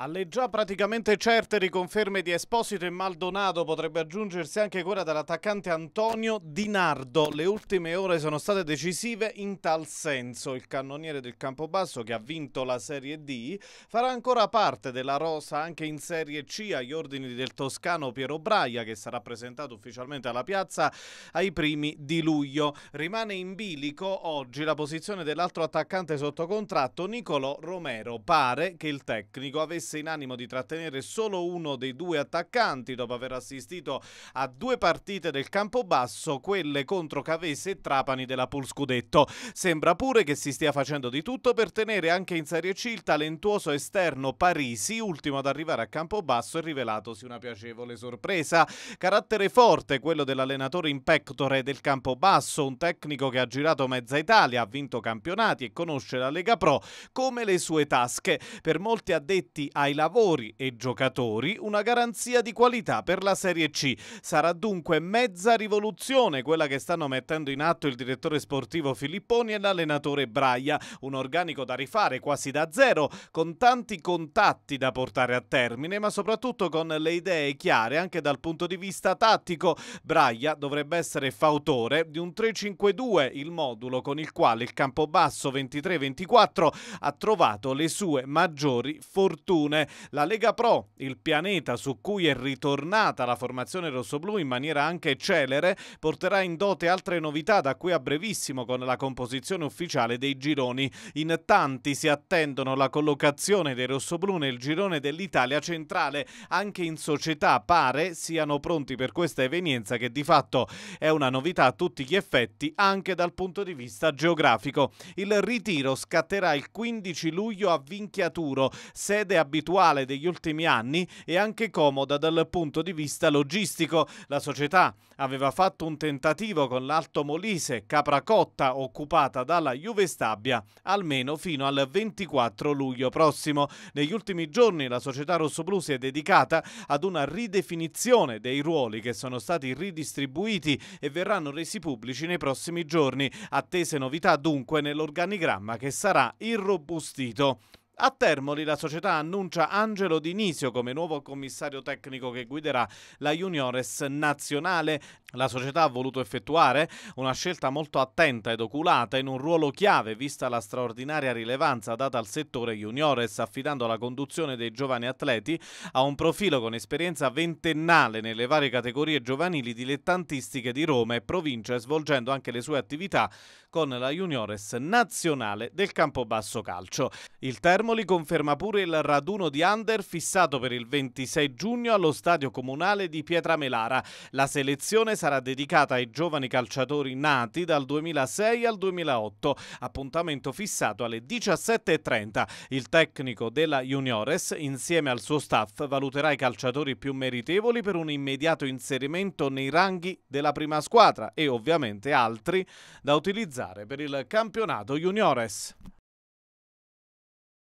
Alle già praticamente certe riconferme di Esposito e Maldonado potrebbe aggiungersi anche quella dell'attaccante Antonio Di Nardo. Le ultime ore sono state decisive in tal senso. Il cannoniere del Campobasso, che ha vinto la Serie D, farà ancora parte della rosa anche in Serie C agli ordini del toscano Piero Braia, che sarà presentato ufficialmente alla piazza ai primi di luglio. Rimane in bilico oggi la posizione dell'altro attaccante sotto contratto, Nicolo Romero. Pare che il tecnico avesse avesse in animo di trattenere solo uno dei due attaccanti dopo aver assistito a due partite del campo basso, quelle contro Cavese e Trapani della Pool Scudetto. Sembra pure che si stia facendo di tutto per tenere anche in Serie C il talentuoso esterno Parisi, ultimo ad arrivare a campo basso e rivelatosi una piacevole sorpresa. Carattere forte quello dell'allenatore in pectore del campo basso, un tecnico che ha girato mezza Italia, ha vinto campionati e conosce la Lega Pro come le sue tasche. Per molti addetti ai lavori e giocatori una garanzia di qualità per la Serie C. Sarà dunque mezza rivoluzione quella che stanno mettendo in atto il direttore sportivo Filipponi e l'allenatore Braia, un organico da rifare quasi da zero, con tanti contatti da portare a termine, ma soprattutto con le idee chiare anche dal punto di vista tattico. Braia dovrebbe essere fautore di un 3-5-2, il modulo con il quale il Campobasso 23-24 ha trovato le sue maggiori fortune fortune, la Lega Pro, il pianeta su cui è ritornata la formazione rossoblù in maniera anche celere, porterà in dote altre novità da qui a brevissimo con la composizione ufficiale dei gironi. In tanti si attendono la collocazione dei rossoblù nel girone dell'Italia centrale, anche in società pare siano pronti per questa evenienza che di fatto è una novità a tutti gli effetti anche dal punto di vista geografico. Il ritiro scatterà il 15 luglio a Vinchiaturo, sede abitata abituale degli ultimi anni e anche comoda dal punto di vista logistico. La società aveva fatto un tentativo con l'Alto Molise, Capracotta, occupata dalla Juve Stabia, almeno fino al 24 luglio prossimo. Negli ultimi giorni la società rossoblù si è dedicata ad una ridefinizione dei ruoli che sono stati ridistribuiti e verranno resi pubblici nei prossimi giorni. Attese novità dunque nell'organigramma che sarà irrobustito. A Termoli la società annuncia Angelo Dinisio come nuovo commissario tecnico che guiderà la Juniores nazionale. La società ha voluto effettuare una scelta molto attenta ed oculata in un ruolo chiave vista la straordinaria rilevanza data al settore Juniores affidando la conduzione dei giovani atleti a un profilo con esperienza ventennale nelle varie categorie giovanili dilettantistiche di Roma e provincia e svolgendo anche le sue attività con la Juniores nazionale del Campobasso Calcio. Il Termoli Ermoli conferma pure il raduno di under fissato per il 26 giugno allo stadio comunale di Pietramelara. La selezione sarà dedicata ai giovani calciatori nati dal 2006 al 2008, appuntamento fissato alle 17.30. Il tecnico della Juniores, insieme al suo staff, valuterà i calciatori più meritevoli per un immediato inserimento nei ranghi della prima squadra e ovviamente altri da utilizzare per il campionato Juniores.